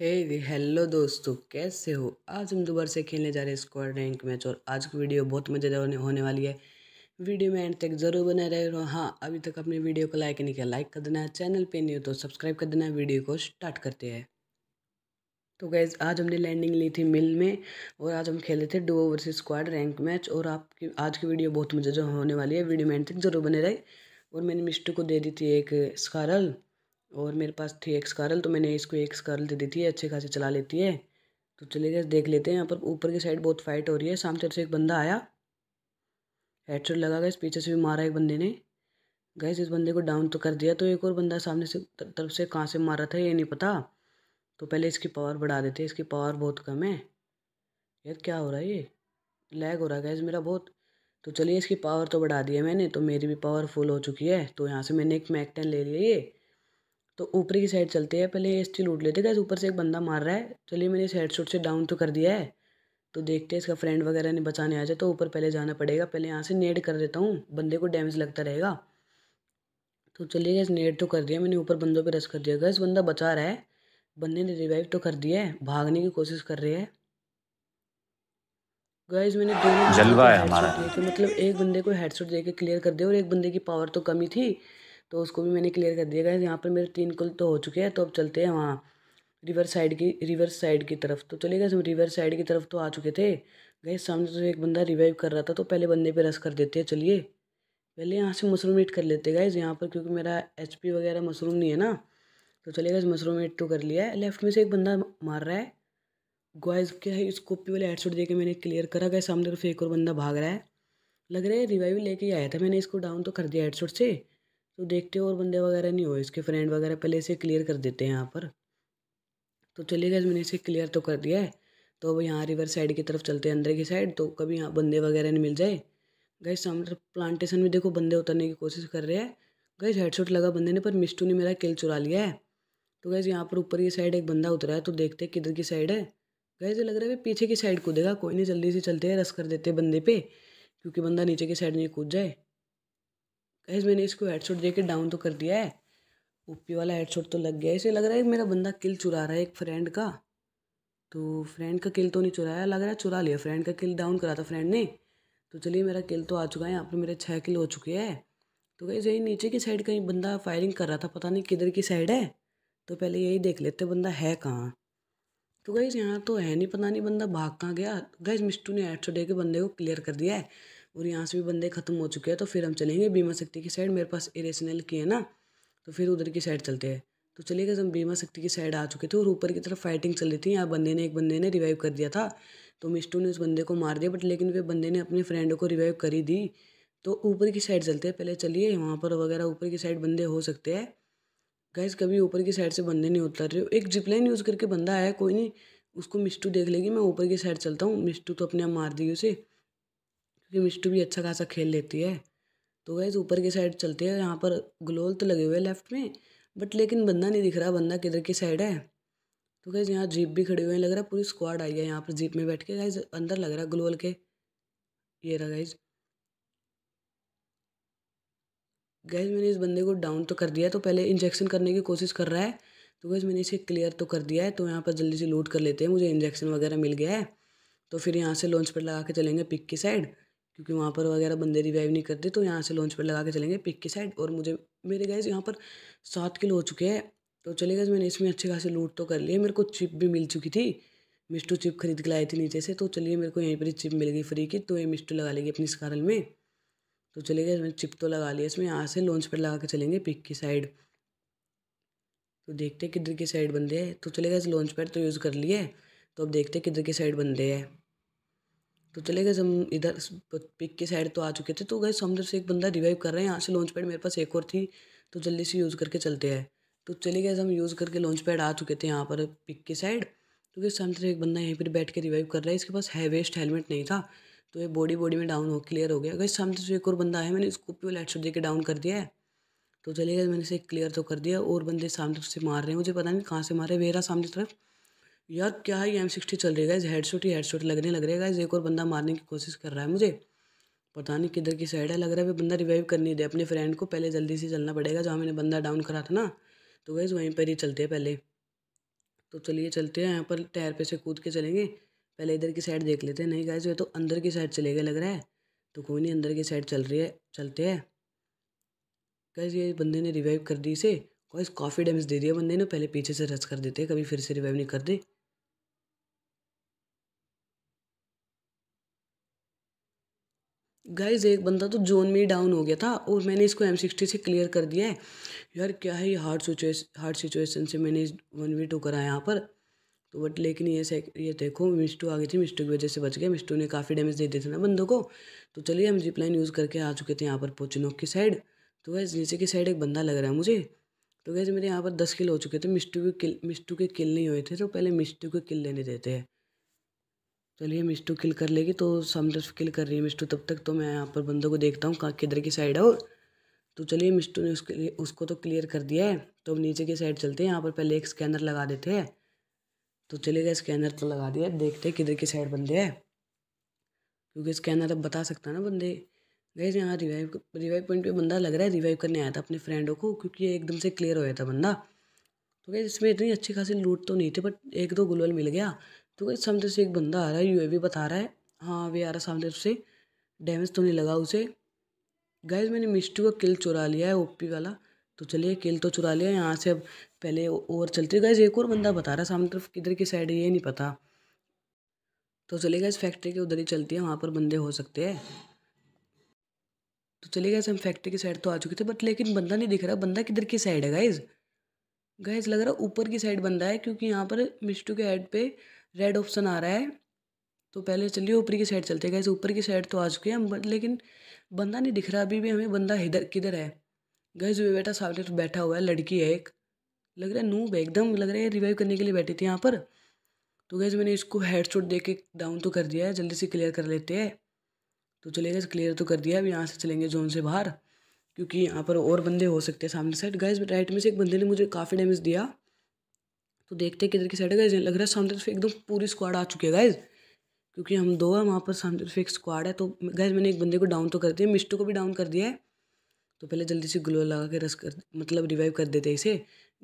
हे hello दोस्तों कैसे हो आज हम दोबारा से खेलने जा रहे हैं स्क्वाड रैंक मैच और आज की वीडियो बहुत मज़ेदार होने वाली है वीडियो में एंड तक जरूर बने रहे हो हाँ अभी तक अपने वीडियो को लाइक नहीं किया लाइक कर देना है चैनल पे नहीं हो तो सब्सक्राइब कर देना है वीडियो को स्टार्ट करते हैं तो गैज़ आज हमने लैंडिंग ली थी मिल में और आज हम खेले थे डो से स्क्वाड रैंक मैच और आपकी आज की वीडियो बहुत मज़े जो होने वाली है वीडियो में तक जरूर बने रहे और मैंने मिस्टू को दे दी थी एक स्कारल और मेरे पास थी एक स्कारल तो मैंने इसको एक स्कारल दे दी थी अच्छे खासे चला लेती है तो चले गए देख लेते हैं यहाँ पर ऊपर की साइड बहुत फाइट हो रही है शाम तरफ से एक बंदा आया हेडशॉट लगा गया पीछे से भी मारा एक बंदे ने गैस इस बंदे को डाउन तो कर दिया तो एक और बंदा सामने से तरफ से कहाँ से मारा था ये नहीं पता तो पहले इसकी पावर बढ़ा देते हैं इसकी पावर बहुत कम है यार क्या हो रहा है ये लैग हो रहा है गैस मेरा बहुत तो चलिए इसकी पावर तो बढ़ा दी है मैंने तो मेरी भी पावर फुल हो चुकी है तो यहाँ से मैंने एक मैकटेन ले लिया ये तो ऊपर की साइड चलते हैं पहले ये स्टील उठ लेते गैस ऊपर से एक बंदा मार रहा है चलिए मैंने इस हेडशॉट से डाउन तो कर दिया है तो देखते हैं इसका फ्रेंड वगैरह ने बचाने आ जाए तो ऊपर पहले जाना पड़ेगा पहले यहाँ से नेट कर देता हूँ बंदे को डैमेज लगता रहेगा तो चलिए गैस नेट तो कर दिया मैंने ऊपर बंदों पर रस कर दिया गैस बंदा बचा रहा है बंदे ने रिवाइव तो कर दिया है भागने की कोशिश कर रहे हैं गाइस मैंने दोनों जलवा है हमारा तो मतलब एक बंदे को हेडशॉट देके क्लियर कर दिया और एक बंदे की पावर तो कमी थी तो उसको भी मैंने क्लियर कर दिया गाइस यहाँ पर मेरे तीन कुल तो हो चुके हैं तो अब चलते हैं वहाँ रिवर साइड की रिवर साइड की तरफ तो चले गए हम रिवर साइड की तरफ तो आ चुके थे गए सामने तो एक बंदा रिवाइव कर रहा था तो पहले बंदे पे रस कर देते हैं चलिए पहले यहाँ से मशरूम ईट कर लेते गाइज यहाँ पर क्योंकि मेरा एच वगैरह मशरूम नहीं है ना तो चलेगा इस मशरूम एट टू तो कर लिया है लेफ्ट में से एक बंदा मार रहा है ग्वाइज क्या है स्कोपी वाले हेडसेट देके मैंने क्लियर करा गया सामने तरफ एक और बंदा भाग रहा है लग रहा है रिवाइव लेके आया था मैंने इसको डाउन तो कर दिया हेडसेट से तो देखते हो और बंदे वगैरह नहीं हो इसके फ्रेंड वगैरह पहले इसे क्लियर कर देते हैं यहाँ पर तो चलिएगा मैंने इसे क्लियर तो कर दिया है तो अब यहाँ रिवर साइड की तरफ चलते हैं अंदर की साइड तो कभी यहाँ बंदे वगैरह नहीं मिल जाए गई सामने प्लांटेशन में देखो बंदे उतरने की कोशिश कर रहे हैं गई हेडशॉट लगा बंदे ने पर मिस्टू ने मेरा किल चुरा लिया है तो गैस यहाँ पर ऊपर की साइड एक बंदा उतरा है तो देखते हैं किधर की साइड है गैस लग रहा है भाई पीछे की साइड कूदेगा कोई नहीं जल्दी से चलते हैं रस कर देते बंदे पे क्योंकि बंदा नीचे की साइड नहीं कूद जाए गैस मैंने इसको हेडशॉट देके डाउन तो कर दिया है ओपी वाला हेडसोट तो लग गया इसे लग रहा है मेरा बंदा किल चुरा रहा है एक फ्रेंड का तो फ्रेंड का किल तो नहीं चुराया लग रहा है चुरा लिया फ्रेंड का किल डाउन करा था फ्रेंड ने तो चलिए मेरा किल तो आ चुका है यहाँ पर मेरे छः किल हो चुके हैं तो गैस यही नीचे की साइड कहीं बंदा फायरिंग कर रहा था पता नहीं किधर की साइड है तो पहले यही देख लेते बंदा है कहाँ तो गई यहाँ तो है नहीं पता नहीं बंदा भाग कहाँ गया गई मिस्टू ने ऐड सौ दे के बंदे को क्लियर कर दिया है और यहाँ से भी बंदे ख़त्म हो चुके हैं तो फिर हम चलेंगे बीमा शक्ति की साइड मेरे पास इरेशनल की है ना तो फिर उधर की साइड चलते हैं तो चलिए गए हम बीमा शक्ति की साइड आ चुके थे और ऊपर की तरफ फाइटिंग चल रही थी यहाँ बंदे ने एक बंदे ने रिवाइव कर दिया था तो मिस्टू ने उस बंदे को मार दिया बट लेकिन वे बंदे ने अपने फ्रेंड को रिवाइव कर ही दी तो ऊपर की साइड चलते हैं पहले चलिए वहाँ पर वगैरह ऊपर की साइड बंदे हो सकते हैं गैस कभी ऊपर की साइड से बंदे नहीं उतर रहे हो एक जिपलाइन यूज़ करके बंदा आया कोई नहीं उसको मिस्टू देख लेगी मैं ऊपर की साइड चलता हूँ मिस्टू तो अपने आप मार दी उसे क्योंकि मिस्टू भी अच्छा खासा खेल लेती है तो गैस ऊपर की साइड चलते हैं यहाँ पर ग्लोल तो लगे हुए हैं लेफ्ट में बट लेकिन बंदा नहीं दिख रहा बंदा किधर की साइड है तो गैस यहाँ जीप भी खड़े हुए हैं लग रहा है पूरी स्क्वाड आई है यहाँ पर जीप में बैठ के गैस अंदर लग रहा है ग्लोल के ये रहा गैज़ गैस मैंने इस बंदे को डाउन तो कर दिया तो पहले इंजेक्शन करने की कोशिश कर रहा है तो गैस मैंने इसे क्लियर तो कर दिया है तो यहाँ पर जल्दी से लूट कर लेते हैं मुझे इंजेक्शन वगैरह मिल गया है तो फिर यहाँ से लॉन्च पर लगा के चलेंगे पिक की साइड क्योंकि वहाँ पर वगैरह बंदे रिवाइव नहीं करते तो यहाँ से लॉन्च पर लगा के चलेंगे पिक की साइड और मुझे मेरे गैस यहाँ पर सात किलो हो चुके हैं तो चले गए मैंने इसमें अच्छे खासे लूट तो कर लिए मेरे को चिप भी मिल चुकी थी मिस्टू चिप खरीद के लाई थी नीचे से तो चलिए मेरे को यहीं पर ही चिप मिल गई फ्री की तो ये मिस्टू लगा लेगी अपनी स्कारल में तो चलेगा इसमें चिप तो लगा लिया इसमें यहाँ से लॉन्च पैड लगा के चलेंगे पिक की साइड तो देखते हैं किधर की साइड बंदे है तो चलेगा इस लॉन्च पैड तो यूज़ कर लिए तो अब देखते हैं किधर की साइड बंदे है तो चले गए हम इधर पिक की साइड तो आ चुके थे तो गए समुद्र से एक बंदा रिवाइव कर रहे हैं यहाँ से लॉन्च पैड मेरे पास एक और थी तो जल्दी से यूज़ करके चलते हैं तो चले गए हम यूज़ करके लॉन्च पैड आ चुके थे यहाँ पर पिक की साइड तो फिर से एक बंदा यहीं पर बैठ के रिवाइव कर रहा है इसके पास है वेस्ट हेलमेट नहीं था तो ये बॉडी बॉडी में डाउन हो क्लियर हो गया अगर सामने से एक और बंदा है मैंने इसको स्कॉर्पियो लाइट शॉट देकर डाउन कर दिया है तो चलेगा मैंने इसे क्लियर तो कर दिया और बंदे सामने से मार रहे हैं मुझे पता नहीं कहाँ से मारे मेरा सामने तरफ यार क्या है ये एम सिक्सटी चल रही है हेड शॉट ही शॉट लगने लग रहेगा इस एक और बंदा मारने की कोशिश कर रहा है मुझे पता नहीं किधर की साइड है लग रहा है बंदा रिवाइव कर नहीं दे अपने फ्रेंड को पहले जल्दी से चलना पड़ेगा जहाँ मैंने बंदा डाउन करा था ना तो गाइज वहीं पर ही चलते हैं पहले तो चलिए चलते हैं यहाँ पर टायर पे से कूद के चलेंगे पहले इधर की साइड देख लेते हैं नहीं गाइज ये तो अंदर की साइड चले गए लग रहा है तो कोई नहीं अंदर की साइड चल रही है चलते हैं गाइज ये बंदे ने रिवाइव कर दी इसे गाइज काफ़ी डैमेज दे दिया बंदे ने पहले पीछे से रच कर देते कभी फिर से रिवाइव नहीं कर दे गाइज एक बंदा तो जोन में ही डाउन हो गया था और मैंने इसको एम सिक्सटी से क्लियर कर दिया है यार क्या है ये हार्ड सिचुएस हार्ड सिचुएसन से मैंने वन वी टू करा यहाँ पर तो बट लेकिन ये से ये देखो मिस्टू आ गई थी मिस्टू की वजह से बच गया मिस्टू ने काफ़ी डैमेज दे दिया था ना बंदों को तो चलिए हम जिप लाइन यूज़ करके आ चुके थे यहाँ पर पोचिनोक की साइड तो वैसे नीचे की साइड एक बंदा लग रहा है मुझे तो वैसे मेरे यहाँ पर दस किल हो चुके थे मिस्टू के किल मिस्टू के किल नहीं हुए थे तो पहले मिस्टू के किल लेने देते हैं चलिए मिस्टू किल कर लेगी तो सामने किल कर रही है मिस्टू तब तक तो मैं यहाँ पर बंदों को देखता हूँ कहाँ किधर की साइड है और तो चलिए मिस्टू ने उसके उसको तो क्लियर कर दिया है तो अब नीचे की साइड चलते हैं यहाँ पर पहले एक स्कैनर लगा देते हैं तो चलेगा स्कैनर तो लगा दिया देखते किधर की साइड बंदे हैं क्योंकि स्कैनर अब बता सकता है ना बंदे गए यहाँ रिवाइव रिवाइव पॉइंट पे बंदा लग रहा है रिवाइव करने आया था अपने फ्रेंडों को क्योंकि एकदम से क्लियर हो गया था बंदा तो गए इसमें इतनी अच्छी खासी लूट तो नहीं थी बट एक दो गुलवल मिल गया तो गए सामने से एक बंदा आ रहा है यू बता रहा है हाँ वे आ रहा सामने से डैमेज तो नहीं लगा उसे गाइज मैंने मिस्टू का किल चुरा लिया है ओपी वाला तो चलिए किल तो चुरा लिया यहाँ से अब पहले और चलते गए एक और बंदा बता रहा सामने तरफ किधर की साइड ये नहीं पता तो चलिए इस फैक्ट्री के उधर ही चलती है वहाँ पर बंदे हो सकते हैं तो चले गए हम फैक्ट्री की साइड तो आ चुके थे बट लेकिन बंदा नहीं दिख रहा बंदा किधर की साइड है गाइज गाइज लग रहा ऊपर की साइड बंदा है क्योंकि यहाँ पर मिस्टू के हेड पे रेड ऑप्शन आ रहा है तो पहले चलिए ऊपर की साइड चलते हैं गैस ऊपर की साइड तो आ चुके हैं लेकिन बंदा नहीं दिख रहा अभी भी हमें बंदा इधर किधर है गैस वे बेटा सामने बैठा हुआ है लड़की है एक लग रहा है नूब एकदम लग रहा है रिवाइव करने के लिए बैठी थी यहाँ पर तो गैस मैंने इसको हेड शोट दे के डाउन तो कर दिया है जल्दी से क्लियर कर लेते हैं तो चले गए क्लियर तो कर दिया अब यहाँ से चलेंगे जोन से बाहर क्योंकि यहाँ पर और बंदे हो सकते हैं सामने साइड गैस राइट में से एक बंदे ने मुझे काफ़ी डैमेज दिया तो देखते हैं किधर की साइड है गैस लग रहा है सामने तरफ एकदम पूरी स्क्वाड आ चुकी है गाइज़ क्योंकि हम दो हैं वहाँ पर सामने तरफ एक स्क्वाड है तो गैस मैंने एक बंदे को डाउन तो कर दिया मिस्टो को भी डाउन कर दिया है तो पहले जल्दी से ग्लो लगा के रस कर मतलब रिवाइव कर देते इसे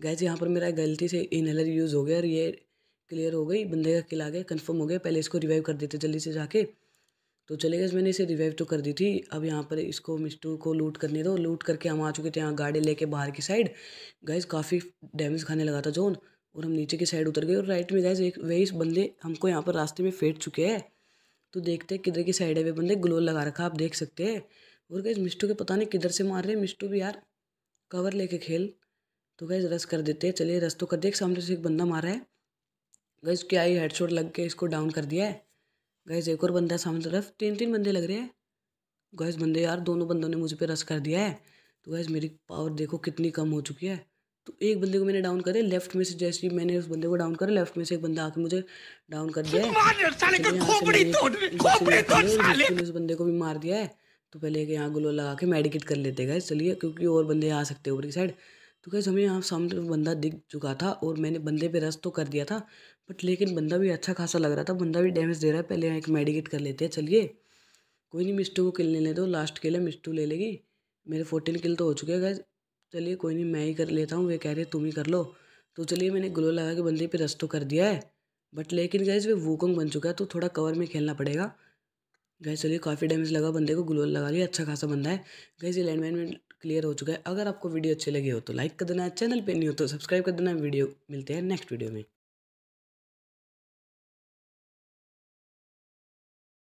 गैस यहाँ पर मेरा गलती से इनहेलर यूज़ हो गया और ये क्लियर हो गई बंदे का किला आ गया कन्फर्म हो गया पहले इसको रिवाइव कर देते जल्दी से जाके तो चले गए मैंने इसे रिवाइव तो कर दी थी अब यहाँ पर इसको मिस्टू को लूट करने दो लूट करके हम आ चुके थे यहाँ गाड़ी लेके बाहर की साइड गैस काफ़ी डैमेज खाने लगा था जोन और हम नीचे की साइड उतर गए और राइट में गैस एक वही बंदे हमको यहाँ पर रास्ते में फेंट चुके हैं तो देखते हैं किधर की साइड है वे बंदे ग्लो लगा रखा आप देख सकते हैं और गैस मिस्टू के पता नहीं किधर से मार रहे मिस्टू भी यार कवर लेके खेल तो गैस रस कर देते हैं चलिए रस तो कर दिया सामने से एक बंदा मारा है गैस आई हेड हेडशॉट लग के इसको डाउन कर दिया है गैस एक और बंदा है सामने तरफ तीन तीन बंदे लग रहे हैं गैस बंदे यार दोनों बंदों ने मुझ पर रस कर दिया है तो गैस मेरी पावर देखो कितनी कम हो चुकी है तो एक बंदे को मैंने डाउन करे लेफ्ट में से जैसे ही मैंने उस बंदे को डाउन करा लेफ्ट में से एक बंदा आके मुझे डाउन कर दिया है उस बंदे को भी मार दिया है तो पहले एक यहाँ ग्लो लगा के मेडिकेट कर लेते गए चलिए क्योंकि और बंदे आ सकते ऊपर की साइड तो कैसे हमें यहाँ सामने तो बंदा दिख चुका था और मैंने बंदे पे रस तो कर दिया था बट लेकिन बंदा भी अच्छा खासा लग रहा था बंदा भी डैमेज दे रहा है पहले यहाँ एक मेडिकेट कर लेते हैं चलिए कोई नहीं मिस्टू को किल ले दो लास्ट किल है मिस्टू ले लेगी मेरे फोर्टीन किल तो हो चुके हैं गए चलिए कोई नहीं मैं ही कर लेता हूँ वे कह रहे तुम ही कर लो तो चलिए मैंने ग्लो लगा के बंदे पे रस तो कर दिया है बट लेकिन गैस वे वूकोंग बन चुका है तो थोड़ा कवर में खेलना पड़ेगा गैस चलिए काफ़ी डैमेज लगा बंदे को ग्लोअल लगा लिया अच्छा खासा बंदा है गई ये में क्लियर हो चुका है अगर आपको वीडियो अच्छी लगी हो तो लाइक कर देना चैनल पे नहीं हो तो सब्सक्राइब कर देना वीडियो मिलते हैं नेक्स्ट वीडियो में